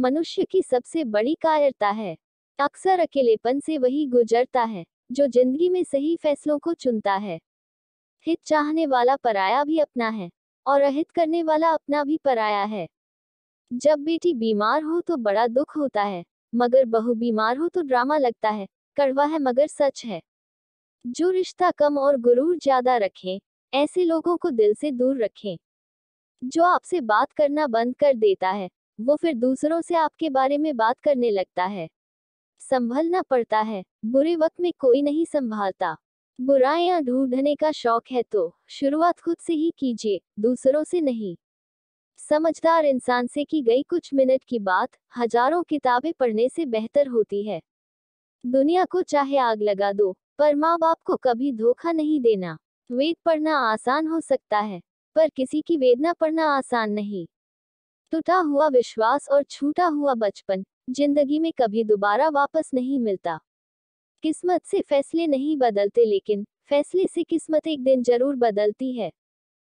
मनुष्य की सबसे बड़ी कायरता है अक्सर अकेलेपन से वही गुजरता है जो जिंदगी में सही फैसलों को चुनता है हित चाहने वाला पराया भी अपना है और अहित करने वाला अपना भी पराया है जब बेटी बीमार हो तो बड़ा दुख होता है मगर बहु बीमार हो तो ड्रामा लगता है कड़वा है मगर सच है जो रिश्ता कम और गुरूर ज्यादा रखे ऐसे लोगों को दिल से दूर रखें जो आपसे बात करना बंद कर देता है वो फिर दूसरों से आपके बारे में बात करने लगता है संभलना पड़ता है बुरे वक्त में कोई नहीं संभालता बुराइयां ढूंढने का शौक है तो शुरुआत खुद से ही कीजिए दूसरों से नहीं समझदार इंसान से की गई कुछ मिनट की बात हजारों किताबें पढ़ने से बेहतर होती है दुनिया को चाहे आग लगा दो पर माँ बाप को कभी धोखा नहीं देना वेद पढ़ना आसान हो सकता है पर किसी की वेदना पढ़ना आसान नहीं टूटा हुआ विश्वास और छूटा हुआ बचपन जिंदगी में कभी दोबारा वापस नहीं मिलता किस्मत से फैसले नहीं बदलते लेकिन फैसले से किस्मत एक दिन जरूर बदलती है